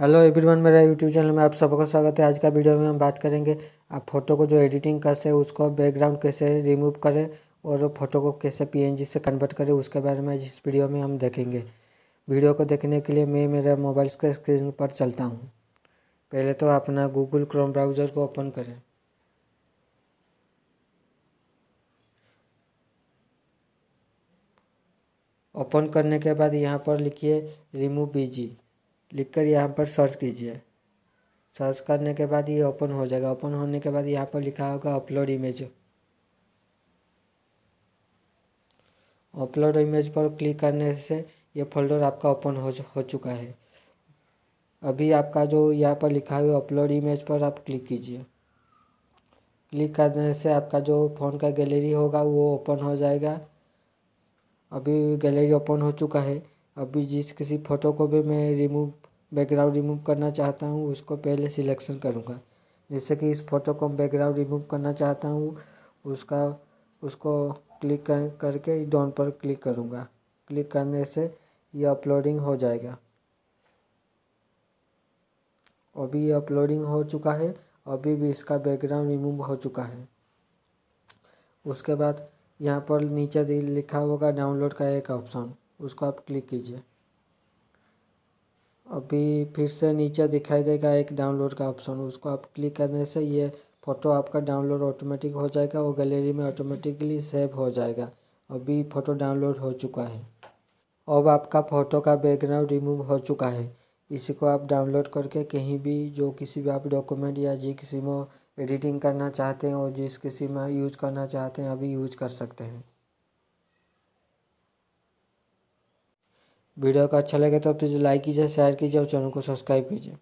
hello everyone मेरा YouTube channel में आप सबका स्वागत है आज का वीडियो में हम बात करेंगे आप फोटो को जो एडिटिंग कर से उसको बैकग्राउंड कैसे रिमूव करें और फोटो को कैसे पीएनजी से कन्वर्ट करें उसके बारे में इस वीडियो में हम देखेंगे वीडियो को देखने के लिए मैं मेरे मोबाइल के स्क्रीन पर चलता हूँ पहले तो अपना गूगल क्रोम ब्राउज़र को ओपन करें ओपन करने के बाद यहाँ पर लिखिए रिमूव बीजी लिखकर यहाँ पर सर्च कीजिए सर्च करने के बाद ये ओपन हो जाएगा ओपन होने के बाद यहाँ पर लिखा होगा अपलोड इमेज अपलोड इमेज पर क्लिक करने से ये फोल्डर आपका ओपन हो हो चुका है अभी आपका जो यहाँ पर लिखा हुआ अपलोड इमेज पर आप क्लिक कीजिए क्लिक करने से आपका जो फ़ोन का गैलरी होगा वो ओपन हो जाएगा अभी गैलरी ओपन हो चुका है अभी जिस किसी फ़ोटो को भी मैं रिमूव बैकग्राउंड रिमूव करना चाहता हूँ उसको पहले सिलेक्शन करूँगा जैसे कि इस फोटो को बैकग्राउंड रिमूव करना चाहता हूँ उसका उसको क्लिक कर करके डॉन पर क्लिक करूँगा क्लिक करने से ये अपलोडिंग हो जाएगा अभी ये अपलोडिंग हो चुका है अभी भी इसका बैकग्राउंड रिमूव हो चुका है उसके बाद यहाँ पर नीचे लिखा होगा डाउनलोड का एक ऑप्शन उसको आप क्लिक कीजिए अभी फिर से नीचे दिखाई देगा एक डाउनलोड का ऑप्शन उसको आप क्लिक करने से ये फ़ोटो आपका डाउनलोड ऑटोमेटिक हो जाएगा और गैलरी में ऑटोमेटिकली सेव हो जाएगा अभी फ़ोटो डाउनलोड हो चुका है अब आपका फ़ोटो का बैकग्राउंड रिमूव हो चुका है इसी को आप डाउनलोड करके कहीं भी जो किसी भी आप डॉक्यूमेंट या जिस किसी में एडिटिंग करना चाहते हैं और जिस किसी में यूज करना चाहते हैं अभी यूज कर सकते हैं वीडियो का अच्छा लगे तो प्लीज़ लाइक कीजिए शेयर कीजिए और चैनल को सब्सक्राइब कीजिए